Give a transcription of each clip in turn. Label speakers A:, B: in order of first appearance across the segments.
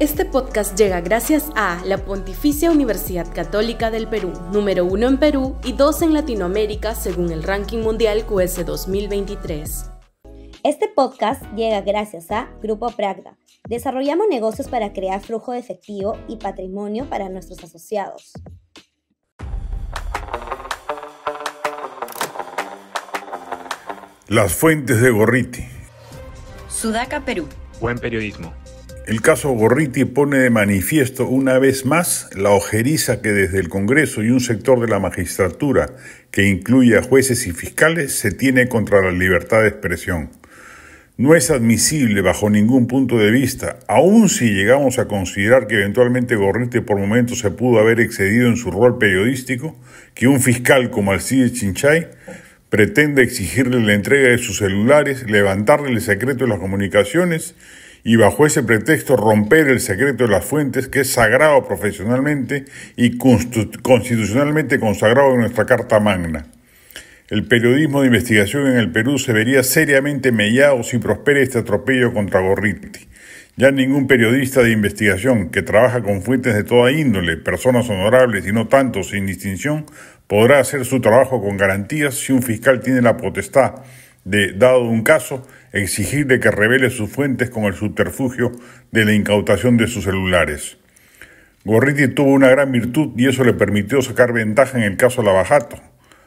A: Este podcast llega gracias a la Pontificia Universidad Católica del Perú, número uno en Perú y dos en Latinoamérica según el ranking mundial QS 2023.
B: Este podcast llega gracias a Grupo Pragda. Desarrollamos negocios para crear flujo de efectivo y patrimonio para nuestros asociados.
C: Las fuentes de Gorriti.
B: Sudaca, Perú.
C: Buen periodismo. El caso Gorriti pone de manifiesto una vez más la ojeriza que desde el Congreso y un sector de la magistratura, que incluye a jueces y fiscales, se tiene contra la libertad de expresión. No es admisible bajo ningún punto de vista, aun si llegamos a considerar que eventualmente Gorriti por momentos se pudo haber excedido en su rol periodístico, que un fiscal como Alcide Chinchay pretende exigirle la entrega de sus celulares, levantarle el secreto de las comunicaciones, y bajo ese pretexto romper el secreto de las fuentes que es sagrado profesionalmente y constitucionalmente consagrado en nuestra Carta Magna. El periodismo de investigación en el Perú se vería seriamente mellado si prospere este atropello contra Gorriti. Ya ningún periodista de investigación que trabaja con fuentes de toda índole, personas honorables y no tanto sin distinción, podrá hacer su trabajo con garantías si un fiscal tiene la potestad de, dado un caso, exigirle que revele sus fuentes con el subterfugio de la incautación de sus celulares. Gorriti tuvo una gran virtud y eso le permitió sacar ventaja en el caso Lavajato.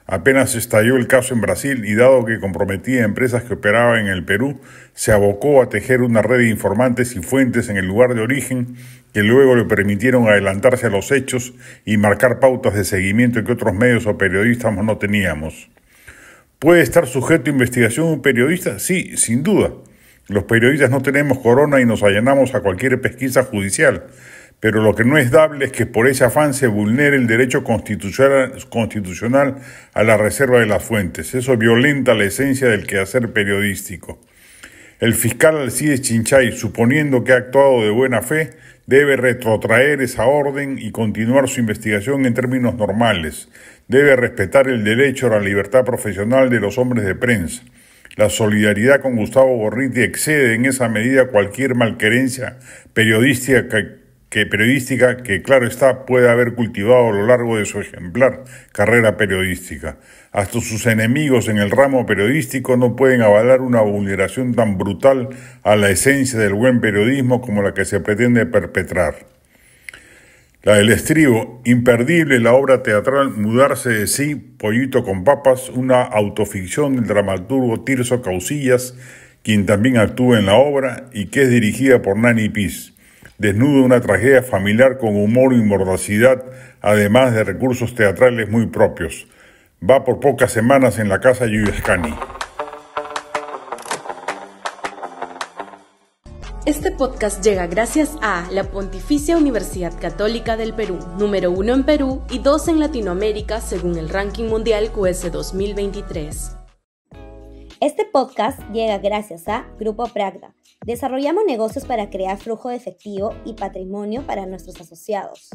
C: Apenas estalló el caso en Brasil y dado que comprometía a empresas que operaban en el Perú, se abocó a tejer una red de informantes y fuentes en el lugar de origen que luego le permitieron adelantarse a los hechos y marcar pautas de seguimiento que otros medios o periodistas no teníamos. ¿Puede estar sujeto a investigación un periodista? Sí, sin duda. Los periodistas no tenemos corona y nos allanamos a cualquier pesquisa judicial, pero lo que no es dable es que por ese afán se vulnere el derecho constitucional a la reserva de las fuentes. Eso violenta la esencia del quehacer periodístico. El fiscal Alcides Chinchay, suponiendo que ha actuado de buena fe, debe retrotraer esa orden y continuar su investigación en términos normales. Debe respetar el derecho a la libertad profesional de los hombres de prensa. La solidaridad con Gustavo Borriti excede en esa medida cualquier malquerencia periodística que, que periodística que, claro está, puede haber cultivado a lo largo de su ejemplar carrera periodística. Hasta sus enemigos en el ramo periodístico no pueden avalar una vulneración tan brutal a la esencia del buen periodismo como la que se pretende perpetrar. La del estribo, imperdible la obra teatral Mudarse de sí, Pollito con papas, una autoficción del dramaturgo Tirso Causillas, quien también actúa en la obra y que es dirigida por Nani Piz desnuda una tragedia familiar con humor y mordacidad, además de recursos teatrales muy propios. Va por pocas semanas en la casa Yuyascani.
A: Este podcast llega gracias a la Pontificia Universidad Católica del Perú, número uno en Perú y dos en Latinoamérica según el ranking mundial QS 2023.
B: Este podcast llega gracias a Grupo Pragda. Desarrollamos negocios para crear flujo de efectivo y patrimonio para nuestros asociados.